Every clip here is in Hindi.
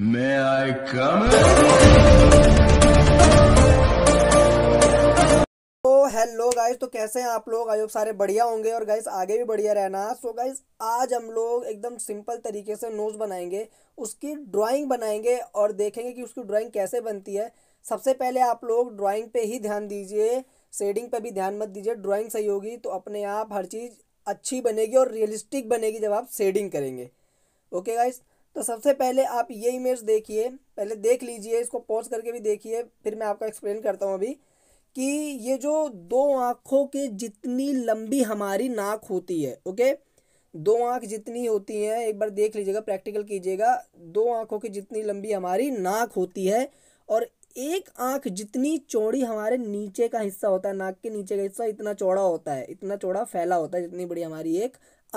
May I come हेलो तो गाइस तो कैसे हैं आप लोग आई होप सारे बढ़िया होंगे और गाइस आगे भी बढ़िया रहना सो so गाइस आज हम लोग एकदम सिंपल तरीके से नोज बनाएंगे उसकी ड्राइंग बनाएंगे और देखेंगे कि उसकी ड्राइंग कैसे बनती है सबसे पहले आप लोग ड्राइंग पे ही ध्यान दीजिए शेडिंग पे भी ध्यान मत दीजिए ड्राइंग सही होगी तो अपने आप हर चीज़ अच्छी बनेगी और रियलिस्टिक बनेगी जब आप शेडिंग करेंगे ओके गाइज़ तो सबसे पहले आप ये इमेज देखिए पहले देख लीजिए इसको पॉज करके भी देखिए फिर मैं आपको एक्सप्लेन करता हूँ अभी कि ये जो दो आँखों के जितनी लंबी हमारी नाक होती है ओके दो आँख जितनी होती हैं एक बार देख लीजिएगा प्रैक्टिकल कीजिएगा दो आँखों की जितनी लंबी हमारी नाक होती है और एक आँख जितनी चौड़ी हमारे नीचे का हिस्सा होता है नाक के नीचे का हिस्सा इतना चौड़ा होता है इतना चौड़ा फैला होता है जितनी बड़ी हमारी एक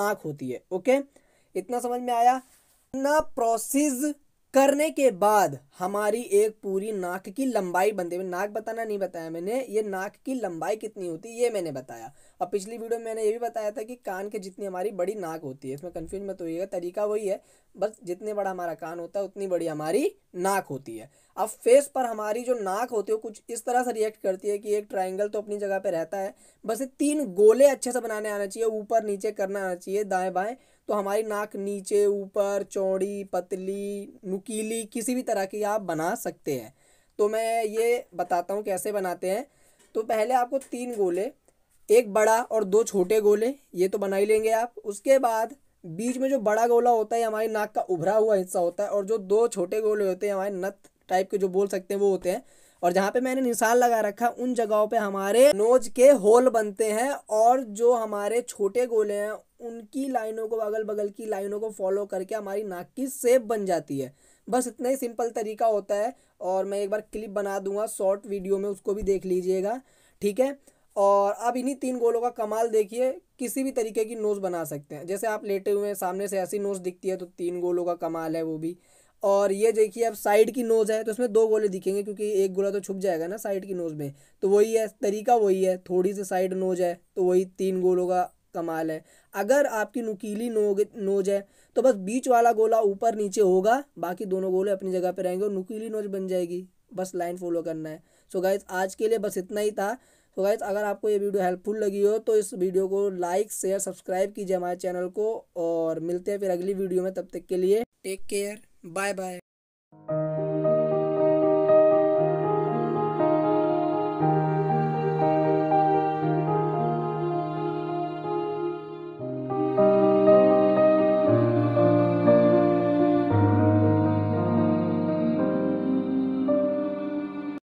आँख होती है ओके इतना समझ में आया ना प्रोसेस करने के बाद हमारी एक पूरी नाक की लंबाई बनती है नाक बताना नहीं बताया मैंने ये नाक की लंबाई कितनी होती है ये मैंने बताया अब पिछली वीडियो में मैंने ये भी बताया था कि कान के जितनी हमारी बड़ी नाक होती है इसमें कन्फ्यूज मत होइएगा तरीका वही है बस जितने बड़ा हमारा कान होता है उतनी बड़ी हमारी नाक होती है अब फेस पर हमारी जो नाक होती है कुछ इस तरह से रिएक्ट करती है कि एक ट्राइंगल तो अपनी जगह पर रहता है बस ये तीन गोले अच्छे से बनाने आना चाहिए ऊपर नीचे करना आना चाहिए दाएँ बाएँ तो हमारी नाक नीचे ऊपर चौड़ी पतली नुकीली किसी भी तरह की आप बना सकते हैं तो मैं ये बताता हूँ कैसे बनाते हैं तो पहले आपको तीन गोले एक बड़ा और दो छोटे गोले ये तो बना ही लेंगे आप उसके बाद बीच में जो बड़ा गोला होता है हमारी नाक का उभरा हुआ हिस्सा होता है और जो दो छोटे गोले होते हैं हमारे नत टाइप के जो बोल सकते हैं वो होते हैं और जहाँ पे मैंने निशान लगा रखा उन जगहों पे हमारे नोज के होल बनते हैं और जो हमारे छोटे गोले हैं उनकी लाइनों को अगल बगल की लाइनों को फॉलो करके हमारी नाक की सेप बन जाती है बस इतना ही सिंपल तरीका होता है और मैं एक बार क्लिप बना दूंगा शॉर्ट वीडियो में उसको भी देख लीजिएगा ठीक है और अब इन्हीं तीन गोलों का कमाल देखिए किसी भी तरीके की नोज़ बना सकते हैं जैसे आप लेटे हुए हैं सामने से ऐसी नोज़ दिखती है तो तीन गोलों का कमाल है वो भी और ये देखिए अब साइड की नोज़ है तो इसमें दो गोले दिखेंगे क्योंकि एक गोला तो छुप जाएगा ना साइड की नोज़ में तो वही है तरीका वही है थोड़ी सी साइड नोज है तो वही तीन गोलों का कमाल है अगर आपकी नुकीली नोग नोज है तो बस बीच वाला गोला ऊपर नीचे होगा बाकी दोनों गोले अपनी जगह पर रहेंगे और नुकीली नोज बन जाएगी बस लाइन फॉलो करना है सो so गाइज आज के लिए बस इतना ही था सो so गाइज अगर आपको ये वीडियो हेल्पफुल लगी हो तो इस वीडियो को लाइक शेयर सब्सक्राइब कीजिए हमारे चैनल को और मिलते हैं फिर अगली वीडियो में तब तक के लिए टेक केयर Bye bye.